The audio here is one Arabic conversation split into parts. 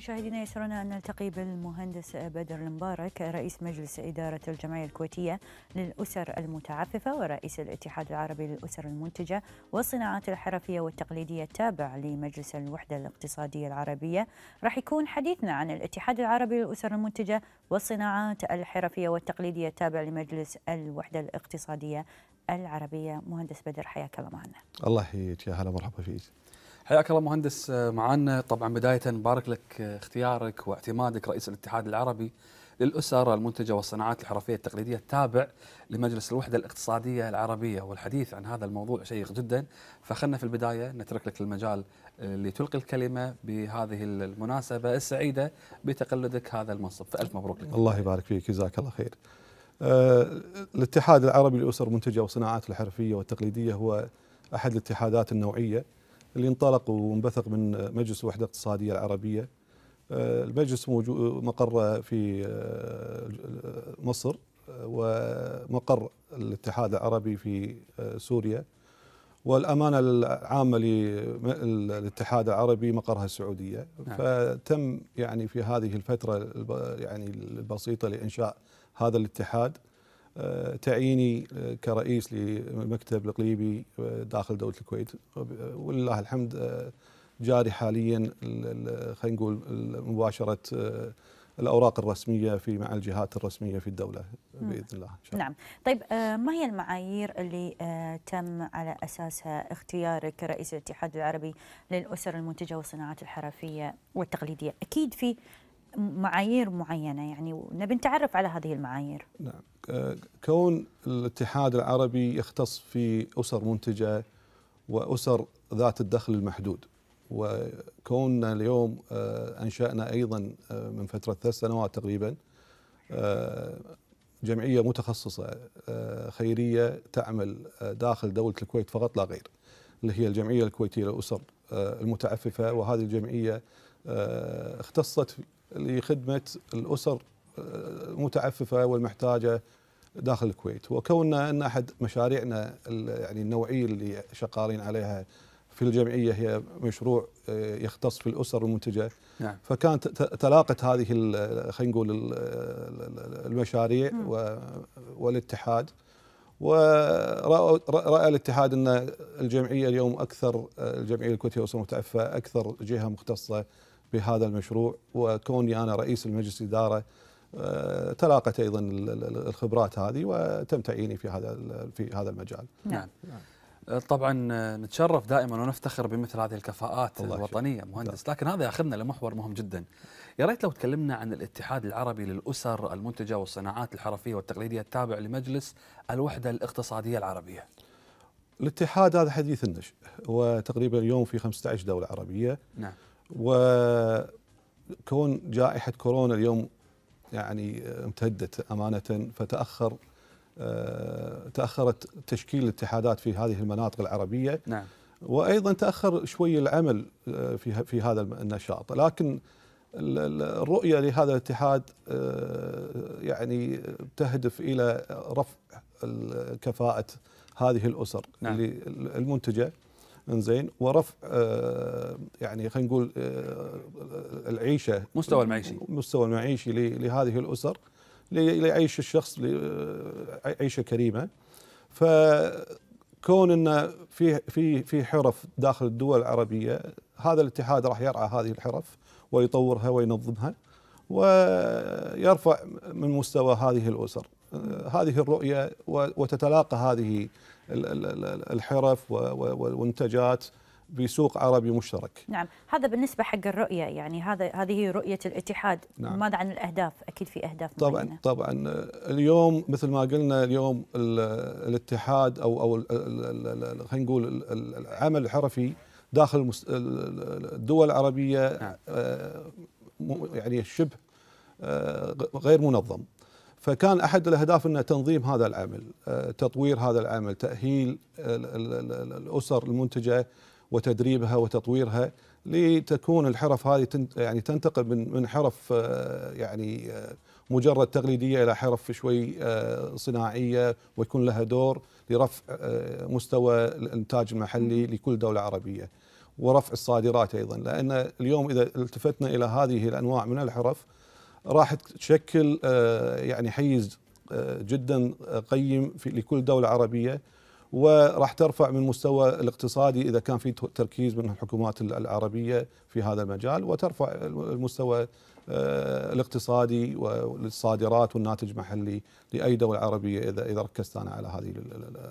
مشاهدينا يسرنا أن نلتقي بالمهندس بدر المبارك رئيس مجلس إدارة الجمعية الكويتية للأسر المتعففة ورئيس الاتحاد العربي للأسر المنتجة والصناعات الحرفية والتقليدية التابع لمجلس الوحدة الاقتصادية العربية راح يكون حديثنا عن الاتحاد العربي للأسر المنتجة والصناعات الحرفية والتقليدية التابع لمجلس الوحدة الاقتصادية العربية مهندس بدر حياك الله معنا الله يحييك يا هلا مرحبا فيك حياك الله مهندس آه، معانا طبعا بداية بارك لك آه، اختيارك واعتمادك رئيس الاتحاد العربي للأسر المنتجة والصناعات الحرفية التقليدية التابع لمجلس الوحدة الاقتصادية العربية والحديث عن هذا الموضوع شيق جدا فخلنا في البداية نترك لك المجال آه، لتلقي الكلمة بهذه المناسبة السعيدة بتقلدك هذا المنصب فألف مبروك لك الله يبارك فيك جزاك الله خير الاتحاد العربي للأسر المنتجة والصناعات الحرفية والتقليدية هو أحد الاتحادات النوعية اللي انطلق وانبثق من مجلس الوحدة الاقتصادية العربية آه، المجلس موجود مقره في آه، مصر آه، ومقر الاتحاد العربي في سوريا والأمانة العامة للاتحاد العربي مقرها السعودية نعم. فتم يعني في هذه الفترة يعني البسيطة لإنشاء هذا الاتحاد تعييني آه، كرئيس لمكتب الاقليمي آه، داخل دوله الكويت ولله الحمد آه، جاري حاليا خلينا نقول مباشره الاوراق الرسميه في مع الجهات الرسميه في الدوله باذن الله إن شاء الله. نعم، طيب ما هي المعايير اللي تم على اساسها اختيارك كرئيس الاتحاد العربي للاسر المنتجه والصناعات الحرفيه والتقليديه؟ اكيد في معايير معينه يعني نبي نتعرف على هذه المعايير. نعم. كون الاتحاد العربي يختص في أسر منتجة وأسر ذات الدخل المحدود وكوننا اليوم آه، أنشأنا أيضا آه، من فترة ثلاث سنوات تقريبا آه، جمعية متخصصة خيرية تعمل داخل دولة الكويت فقط لا غير اللي هي الجمعية الكويتية للأسر المتعففة وهذه الجمعية اختصت لخدمة الأسر المتعففة والمحتاجة داخل الكويت وكوننا ان احد مشاريعنا يعني النوعيه اللي شغالين عليها في الجمعيه هي مشروع آه، يختص في الاسر المنتجه نعم. فكانت تلاقت هذه آه، خلينا نقول آه، المشاريع نعم. والاتحاد وراى الاتحاد ان الجمعيه اليوم اكثر الجمعيه الكويتيه للاسر المتعفه اكثر جهه مختصه بهذا المشروع وكوني انا رئيس المجلس الاداره تلاقت ايضا الخبرات هذه وتم تعييني في هذا في هذا المجال. نعم. نعم. طبعا نتشرف دائما ونفتخر بمثل هذه الكفاءات الوطنيه مهندس، لكن هذا ياخذنا لمحور مهم جدا. يا ريت لو تكلمنا عن الاتحاد العربي للاسر المنتجه والصناعات الحرفيه والتقليديه التابع لمجلس الوحده الاقتصاديه العربيه. الاتحاد هذا حديث النشء وتقريبا اليوم في 15 دوله عربيه. نعم. وكون جائحه كورونا اليوم يعني امتدت أمانة فتأخر آه، تأخرت تشكيل الاتحادات في هذه المناطق العربية نعم. وأيضا تأخر شوي العمل آه، في في هذا النشاط لكن الرؤية لهذا الاتحاد آه، يعني تهدف إلى رفع كفاءة هذه الأسر نعم. المنتجة انزين ورفع آه، يعني خلينا نقول آه، العيشه مستوى المعيشي مستوى المعيشي لهذه الاسر ليعيش الشخص عيشه كريمه فكون ان في في في حرف داخل الدول العربيه هذا الاتحاد راح يرعى هذه الحرف ويطورها وينظمها ويرفع من مستوى هذه الاسر آه، هذه الرؤيه وتتلاقى هذه الحرف والمنتجات بسوق عربي مشترك. نعم، هذا بالنسبه حق الرؤيه يعني هذا هذه هي رؤيه الاتحاد، نعم. ماذا عن الاهداف؟ اكيد في اهداف طبعا معينة. طبعا اليوم مثل ما قلنا اليوم الاتحاد او او خلينا نقول العمل الحرفي داخل الدول العربيه نعم. آه، يعني شبه آه، غير منظم. فكان احد الاهداف ان تنظيم هذا العمل آه، تطوير هذا العمل تاهيل الاسر المنتجه وتدريبها وتطويرها لتكون الحرف هذه يعني تنتقل من من حرف آه، يعني آه، مجرد تقليديه الى حرف شوي صناعيه ويكون لها دور لرفع مستوى الانتاج المحلي لكل دوله عربيه ورفع الصادرات ايضا لان اليوم اذا التفتنا الى هذه الانواع من الحرف راح تشكل آه، يعني حيز آه، جدا آه، قيم في لكل دولة عربية وراح ترفع من مستوى الاقتصادي إذا كان في تركيز من الحكومات العربية في هذا المجال وترفع المستوى الاقتصادي والصادرات والناتج المحلي لأي دولة عربية إذا إذا ركزت أنا على هذه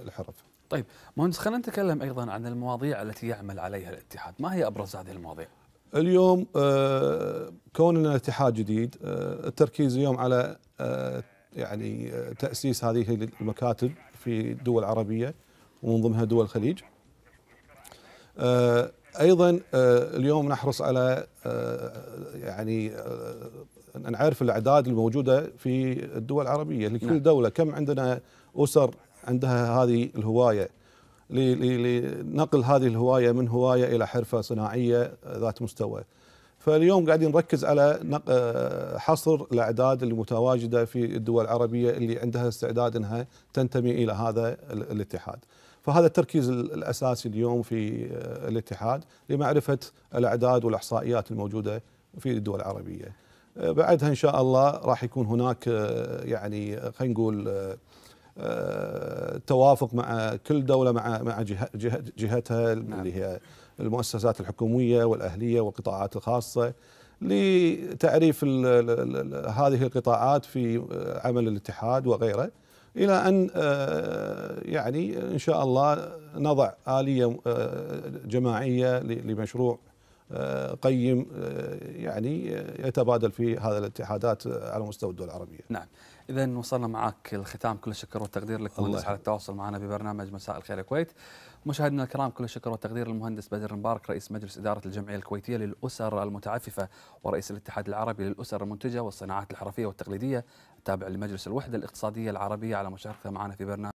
الحرف. طيب مهندس خلينا نتكلم أيضا عن المواضيع التي يعمل عليها الاتحاد، ما هي أبرز هذه المواضيع؟ اليوم آه، كوننا اتحاد جديد آه، التركيز اليوم على آه، يعني تاسيس هذه المكاتب في دول عربيه ومن ضمنها دول الخليج ايضا اليوم نحرص على يعني ان نعرف الاعداد الموجوده في الدول العربيه لكل نعم. دوله كم عندنا اسر عندها هذه الهوايه لنقل هذه الهوايه من هوايه الى حرفه صناعيه ذات مستوى. فاليوم قاعدين نركز على آه، حصر الاعداد المتواجده في الدول العربيه اللي عندها استعداد انها تنتمي الى هذا الاتحاد. فهذا التركيز الاساسي اليوم في آه، الاتحاد لمعرفه الاعداد والاحصائيات الموجوده في الدول العربيه. آه، بعدها ان شاء الله راح يكون هناك يعني خلينا نقول آه، توافق مع كل دوله مع مع جهتها نعم. اللي هي المؤسسات الحكوميه والاهليه والقطاعات الخاصه لتعريف الـ الـ الـ هذه القطاعات في عمل الاتحاد وغيره الى ان آه، يعني ان شاء الله نضع اليه آه، جماعيه لمشروع آه، قيم آه، يعني يتبادل في هذا الاتحادات على مستوى الدول العربيه. نعم. اذا وصلنا معك الختام كل الشكر والتقدير لك مهندس على التواصل معنا ببرنامج مساء الخير الكويت. مشاهدينا الكرام كل الشكر والتقدير للمهندس بدر مبارك رئيس مجلس اداره الجمعيه الكويتيه للاسر المتعففه ورئيس الاتحاد العربي للاسر المنتجه والصناعات الحرفيه والتقليديه التابع لمجلس الوحده الاقتصاديه العربيه على مشاركته معنا في برنامج